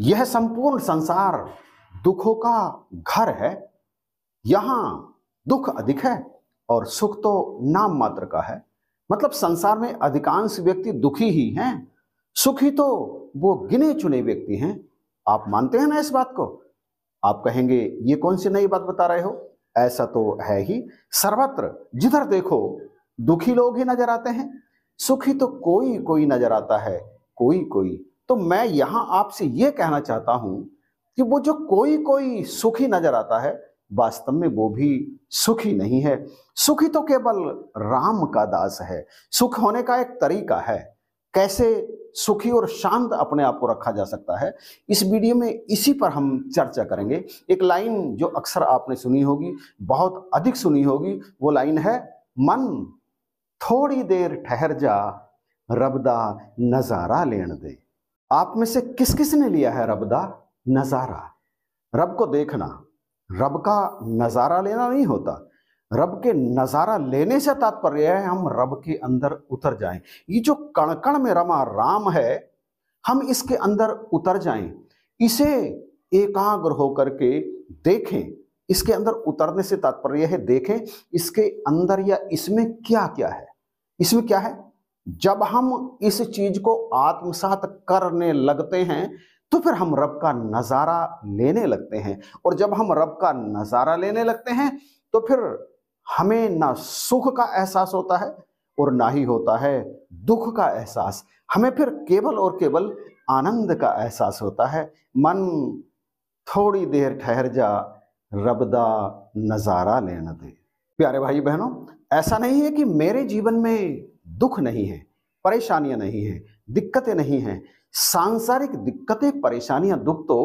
यह संपूर्ण संसार दुखों का घर है यहां दुख अधिक है और सुख तो नाम मात्र का है मतलब संसार में अधिकांश व्यक्ति दुखी ही हैं सुखी तो वो गिने चुने व्यक्ति हैं आप मानते हैं ना इस बात को आप कहेंगे ये कौन सी नई बात बता रहे हो ऐसा तो है ही सर्वत्र जिधर देखो दुखी लोग ही नजर आते हैं सुखी तो कोई कोई नजर आता है कोई कोई तो मैं यहां आपसे ये कहना चाहता हूं कि वो जो कोई कोई सुखी नजर आता है वास्तव में वो भी सुखी नहीं है सुखी तो केवल राम का दास है सुख होने का एक तरीका है कैसे सुखी और शांत अपने आप को रखा जा सकता है इस वीडियो में इसी पर हम चर्चा करेंगे एक लाइन जो अक्सर आपने सुनी होगी बहुत अधिक सुनी होगी वो लाइन है मन थोड़ी देर ठहर जा रबदा नजारा लेन दे आप में से किस किस ने लिया है रब का नज़ारा रब को देखना रब का नज़ारा लेना नहीं होता रब के नज़ारा लेने से तात्पर्य है हम रब के अंदर उतर जाएं ये जो कणकण में रमा राम है हम इसके अंदर उतर जाएं इसे एकाग्र होकर के देखें इसके अंदर उतरने से तात्पर्य है देखें इसके अंदर या इसमें क्या क्या है इसमें क्या है जब हम इस चीज को आत्मसात करने लगते हैं तो फिर हम रब का नज़ारा लेने लगते हैं और जब हम रब का नज़ारा लेने लगते हैं तो फिर हमें ना सुख का एहसास होता है और ना ही होता है दुख का एहसास हमें फिर केवल और केवल आनंद का एहसास होता है मन थोड़ी देर ठहर जा रब दा नज़ारा लेना दे प्यारे भाई बहनों ऐसा नहीं है कि मेरे जीवन में दुख नहीं है परेशानियां नहीं है दिक्कतें नहीं हैं सांसारिक दिक्कतें परेशानियां दुख तो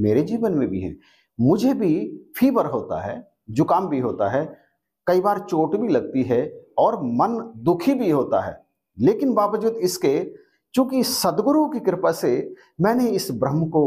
मेरे जीवन में भी हैं मुझे भी फीवर होता है जुकाम भी होता है कई बार चोट भी लगती है और मन दुखी भी होता है लेकिन बावजूद इसके चूंकि सदगुरु की कृपा से मैंने इस ब्रह्म को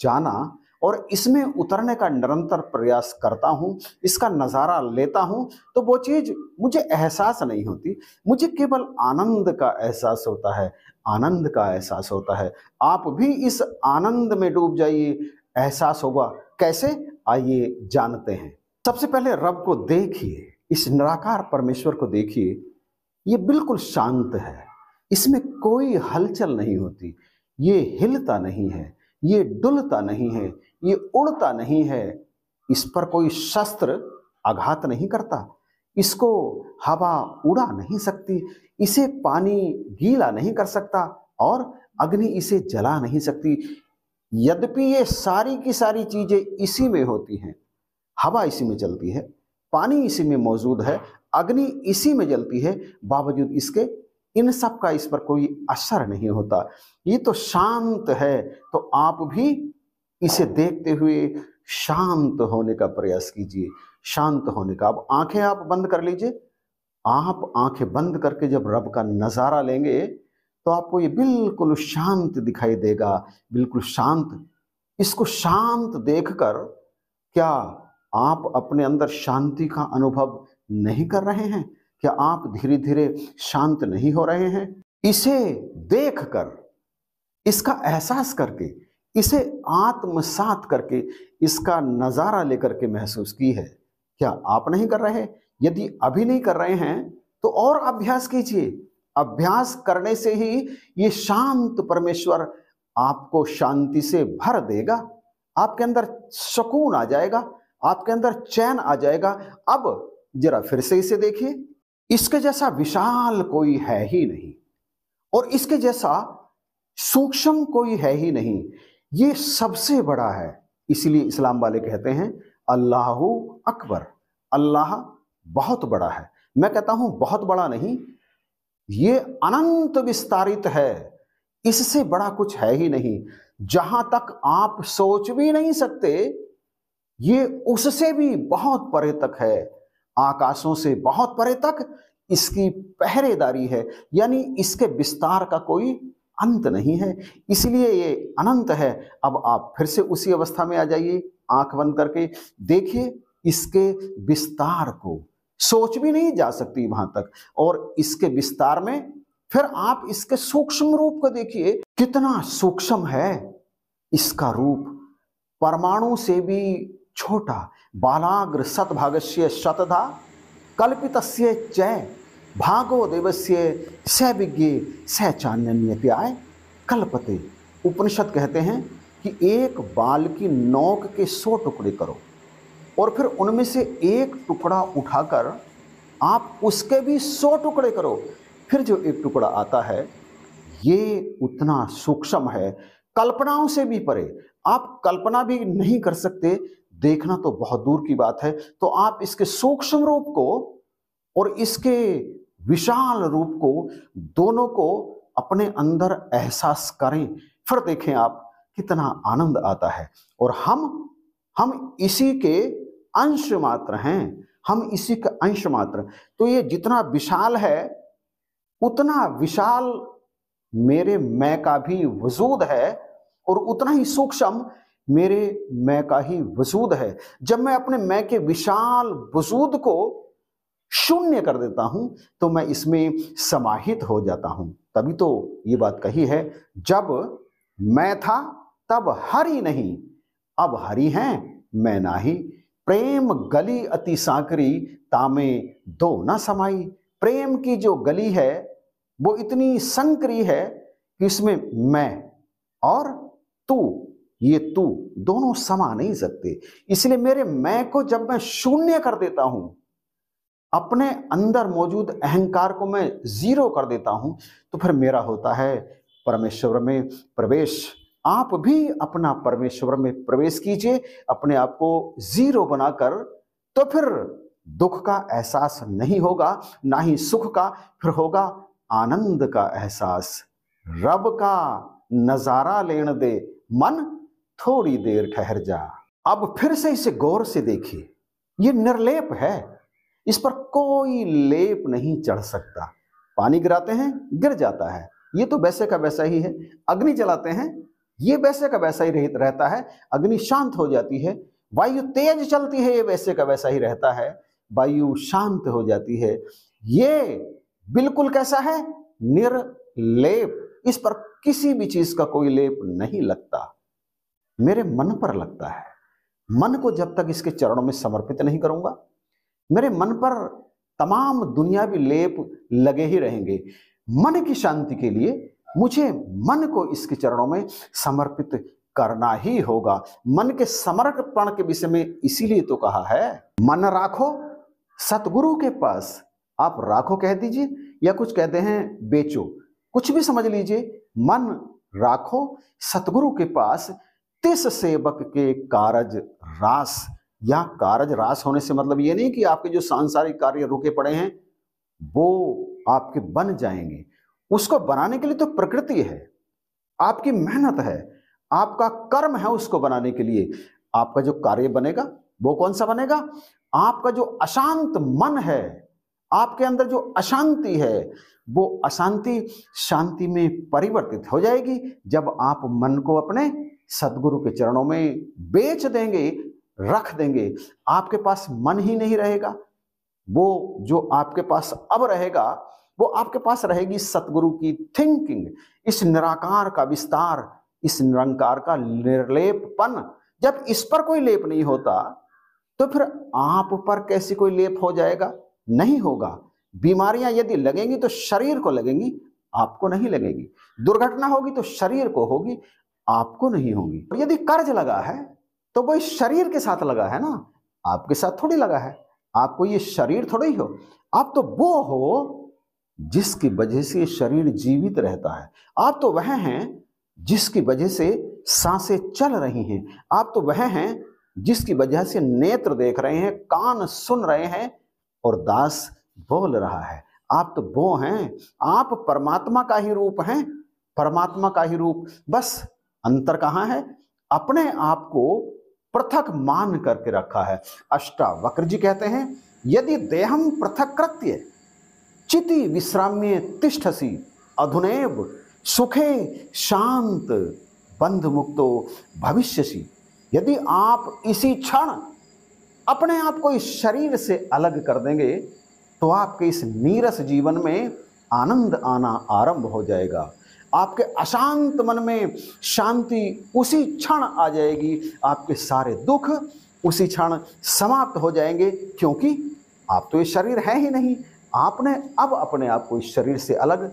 जाना और इसमें उतरने का निरंतर प्रयास करता हूँ इसका नज़ारा लेता हूँ तो वो चीज़ मुझे एहसास नहीं होती मुझे केवल आनंद का एहसास होता है आनंद का एहसास होता है आप भी इस आनंद में डूब जाइए एहसास होगा कैसे आइए जानते हैं सबसे पहले रब को देखिए इस निराकार परमेश्वर को देखिए ये बिल्कुल शांत है इसमें कोई हलचल नहीं होती ये हिलता नहीं है ये डुलता नहीं है ये उड़ता नहीं है इस पर कोई शस्त्र आघात नहीं करता इसको हवा उड़ा नहीं सकती इसे पानी गीला नहीं कर सकता और अग्नि इसे जला नहीं सकती यद्यपि ये सारी की सारी चीजें इसी में होती हैं हवा इसी में चलती है पानी इसी में मौजूद है अग्नि इसी में जलती है बावजूद इसके इन सब का इस पर कोई असर नहीं होता ये तो शांत है तो आप भी इसे देखते हुए शांत होने का प्रयास कीजिए शांत होने का अब आंखें आप बंद कर लीजिए आप आंखें बंद करके जब रब का नज़ारा लेंगे तो आपको ये बिल्कुल शांत दिखाई देगा बिल्कुल शांत इसको शांत देखकर क्या आप अपने अंदर शांति का अनुभव नहीं कर रहे हैं क्या आप धीरे धीरे शांत नहीं हो रहे हैं इसे देखकर इसका एहसास करके इसे आत्मसात करके इसका नज़ारा लेकर के महसूस की है क्या आप नहीं कर रहे यदि अभी नहीं कर रहे हैं तो और अभ्यास कीजिए अभ्यास करने से ही ये शांत परमेश्वर आपको शांति से भर देगा आपके अंदर सुकून आ जाएगा आपके अंदर चैन आ जाएगा अब जरा फिर से इसे देखिए इसके जैसा विशाल कोई है ही नहीं और इसके जैसा सूक्ष्म कोई है ही नहीं ये सबसे बड़ा है इसलिए इस्लाम वाले कहते हैं अल्लाह अकबर अल्लाह बहुत बड़ा है मैं कहता हूं बहुत बड़ा नहीं ये अनंत विस्तारित है इससे बड़ा कुछ है ही नहीं जहां तक आप सोच भी नहीं सकते ये उससे भी बहुत परे तक है आकाशों से बहुत परे तक इसकी पहरेदारी है यानी इसके विस्तार का कोई अंत नहीं है इसलिए ये अनंत है अब आप फिर से उसी अवस्था में आ जाइए आंख बंद करके देखिए इसके विस्तार को सोच भी नहीं जा सकती वहां तक और इसके विस्तार में फिर आप इसके सूक्ष्म रूप को देखिए कितना सूक्ष्म है इसका रूप परमाणु से भी छोटा बालाग्र सतभाग से शतधा कल्पित चय भागो देवस्य स विज्ञे स कल्पते उपनिषद कहते हैं कि एक बाल की नोक के सौ टुकड़े करो और फिर उनमें से एक टुकड़ा उठाकर आप उसके भी सौ टुकड़े करो फिर जो एक टुकड़ा आता है ये उतना सूक्ष्म है कल्पनाओं से भी परे आप कल्पना भी नहीं कर सकते देखना तो बहुत दूर की बात है तो आप इसके सूक्ष्म रूप को और इसके विशाल रूप को दोनों को अपने अंदर एहसास करें फिर देखें आप कितना आनंद आता है और हम हम इसी के अंश मात्र हैं हम इसी का अंश मात्र तो ये जितना विशाल है उतना विशाल मेरे मैं का भी वजूद है और उतना ही सूक्ष्म मेरे मैं का ही वजूद है जब मैं अपने मैं के विशाल वजूद को शून्य कर देता हूं तो मैं इसमें समाहित हो जाता हूं तभी तो ये बात कही है जब मैं था तब हरी नहीं अब हरी हैं मैं ना ही प्रेम गली अति सांकरी तामे दो ना समाई प्रेम की जो गली है वो इतनी संकरी है कि इसमें मैं और तू ये तू दोनों समा नहीं सकते इसलिए मेरे मैं को जब मैं शून्य कर देता हूं अपने अंदर मौजूद अहंकार को मैं जीरो कर देता हूं तो फिर मेरा होता है परमेश्वर में प्रवेश आप भी अपना परमेश्वर में प्रवेश कीजिए अपने आप को जीरो बनाकर तो फिर दुख का एहसास नहीं होगा ना ही सुख का फिर होगा आनंद का एहसास रब का नजारा लेन दे मन थोड़ी देर ठहर जा अब फिर से इसे गौर से देखिए ये निर्लेप है इस पर कोई लेप नहीं चढ़ सकता पानी गिराते हैं गिर जाता है ये तो वैसे का वैसा ही है अग्नि जलाते हैं ये वैसे का वैसा ही रहता है अग्नि शांत हो जाती है वायु तेज चलती है ये वैसे का वैसा ही रहता है वायु शांत हो जाती है ये बिल्कुल कैसा है निर्लेप इस पर किसी भी चीज का कोई लेप नहीं लगता मेरे मन पर लगता है मन को जब तक इसके चरणों में समर्पित नहीं करूंगा मेरे मन पर तमाम दुनियावी लेप लगे ही रहेंगे मन की शांति के लिए मुझे मन को इसके चरणों में समर्पित करना ही होगा मन के समर्पण के विषय में इसीलिए तो कहा है मन राखो सतगुरु के पास आप राखो कह दीजिए या कुछ कहते हैं बेचो कुछ भी समझ लीजिए मन राखो सतगुरु के पास तिस सेवक के कारज रास या कारज रास होने से मतलब ये नहीं कि आपके जो सांसारिक कार्य रुके पड़े हैं वो आपके बन जाएंगे उसको बनाने के लिए तो प्रकृति है आपकी मेहनत है आपका कर्म है उसको बनाने के लिए आपका जो कार्य बनेगा वो कौन सा बनेगा आपका जो अशांत मन है आपके अंदर जो अशांति है वो अशांति शांति में परिवर्तित हो जाएगी जब आप मन को अपने सदगुरु के चरणों में बेच देंगे रख देंगे आपके पास मन ही नहीं रहेगा वो जो आपके पास अब रहेगा वो आपके पास रहेगी सतगुरु की थिंकिंग इस निराकार का विस्तार इस निरंकार का निर्लेपन जब इस पर कोई लेप नहीं होता तो फिर आप पर कैसे कोई लेप हो जाएगा नहीं होगा बीमारियां यदि लगेंगी तो शरीर को लगेंगी आपको नहीं लगेगी दुर्घटना होगी तो शरीर को होगी आपको नहीं होंगी यदि कर्ज लगा है तो वो इस शरीर के साथ लगा है ना आपके साथ थोड़ी लगा है आपको ये शरीर थोड़ी हो आप तो वो हो जिसकी वजह से शरीर जीवित रहता है आप तो वह हैं जिसकी वजह से सांसें चल रही हैं आप तो वह हैं जिसकी वजह से नेत्र देख रहे हैं कान सुन रहे हैं और दास बोल रहा है आप तो वो हैं आप परमात्मा का ही रूप हैं परमात्मा का ही रूप बस अंतर कहाँ है अपने आप को पृथक मान करके रखा है अष्टावक्र जी कहते हैं यदि देहम पृथक कृत्य चिति विश्राम्य तिष्ठसी अधुनेव सुखे शांत बंध मुक्तो भविष्यसी यदि आप इसी क्षण अपने आप को इस शरीर से अलग कर देंगे तो आपके इस नीरस जीवन में आनंद आना आरंभ हो जाएगा आपके अशांत मन में शांति उसी क्षण आ जाएगी आपके सारे दुख उसी क्षण समाप्त हो जाएंगे क्योंकि आप तो ये शरीर है ही नहीं आपने अब अपने आप को इस शरीर से अलग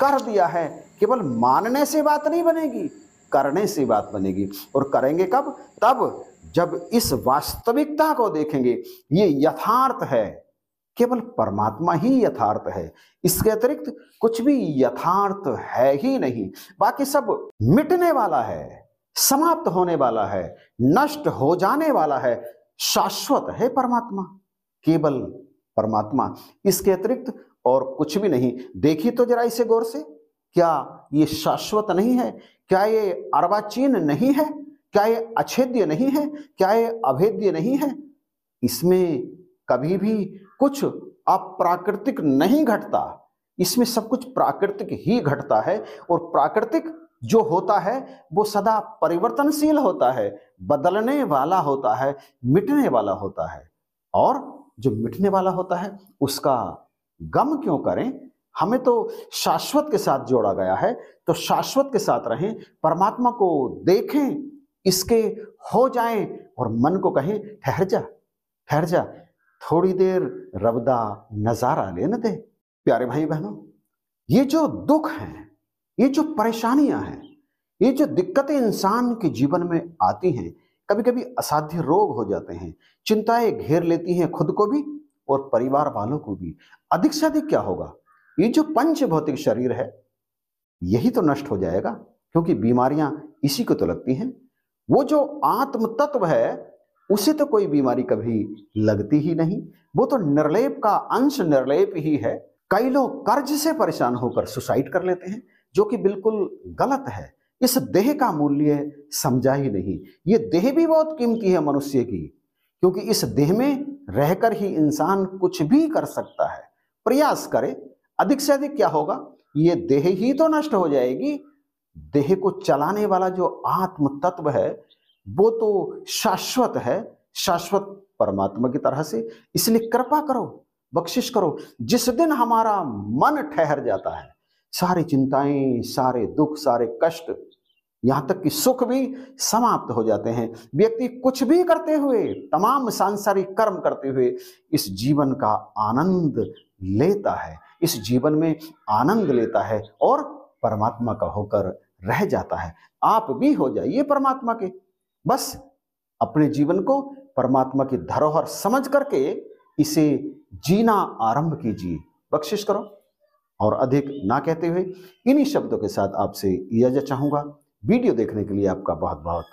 कर दिया है केवल मानने से बात नहीं बनेगी करने से बात बनेगी और करेंगे कब तब जब इस वास्तविकता को देखेंगे ये यथार्थ है केवल परमात्मा ही यथार्थ है इसके अतिरिक्त कुछ भी यथार्थ है ही नहीं बाकी सब मिटने वाला है समाप्त होने वाला है नष्ट हो जाने वाला है शाश्वत है परमात्मा केवल परमात्मा इसके अतिरिक्त और कुछ भी नहीं देखिए तो जरा इसे गौर से क्या ये शाश्वत नहीं है क्या ये अर्वाचीन नहीं है क्या ये अछेद्य नहीं है क्या ये अभेद्य नहीं है इसमें कभी भी कुछ अप्राकृतिक नहीं घटता इसमें सब कुछ प्राकृतिक ही घटता है और प्राकृतिक जो होता है वो सदा परिवर्तनशील होता है बदलने वाला होता है मिटने वाला होता है और जो मिटने वाला होता है उसका गम क्यों करें हमें तो शाश्वत के साथ जोड़ा गया है तो शाश्वत के साथ रहें परमात्मा को देखें इसके हो जाएं और मन को कहें ठहर जा ठहर जा थोड़ी देर रबदा नज़ारा लेने दे प्यारे भाई बहनों ये जो दुख है ये जो परेशानियां हैं ये जो दिक्कतें इंसान के जीवन में आती हैं कभी कभी असाध्य रोग हो जाते हैं चिंताएं घेर लेती हैं खुद को भी और परिवार वालों को भी अधिक से अधिक क्या होगा ये जो पंच भौतिक शरीर है यही तो नष्ट हो जाएगा क्योंकि बीमारियां इसी को तो लगती हैं वो जो आत्म तत्व है उसे तो कोई बीमारी कभी लगती ही नहीं वो तो निर्लेप का अंश निर्लेप ही है कई लोग कर्ज से परेशान होकर सुसाइड कर लेते हैं जो कि बिल्कुल गलत है इस देह का मूल्य समझा ही नहीं ये देह भी बहुत कीमती है मनुष्य की क्योंकि इस देह में रहकर ही इंसान कुछ भी कर सकता है प्रयास करे अधिक से अधिक क्या होगा ये देह ही तो नष्ट हो जाएगी देह को चलाने वाला जो आत्म तत्व है वो तो शाश्वत है शाश्वत परमात्मा की तरह से इसलिए कृपा करो बख्शिश करो जिस दिन हमारा मन ठहर जाता है सारी चिंताएं सारे दुख सारे कष्ट यहां तक कि सुख भी समाप्त हो जाते हैं व्यक्ति कुछ भी करते हुए तमाम सांसारिक कर्म करते हुए इस जीवन का आनंद लेता है इस जीवन में आनंद लेता है और परमात्मा का होकर रह जाता है आप भी हो जाइए परमात्मा के बस अपने जीवन को परमात्मा की धरोहर समझ करके इसे जीना आरंभ कीजिए बख्शिश करो और अधिक ना कहते हुए इन्हीं शब्दों के साथ आपसे इजाजत चाहूँगा वीडियो देखने के लिए आपका बहुत बहुत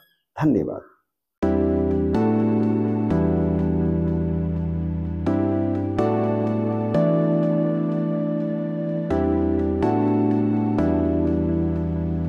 धन्यवाद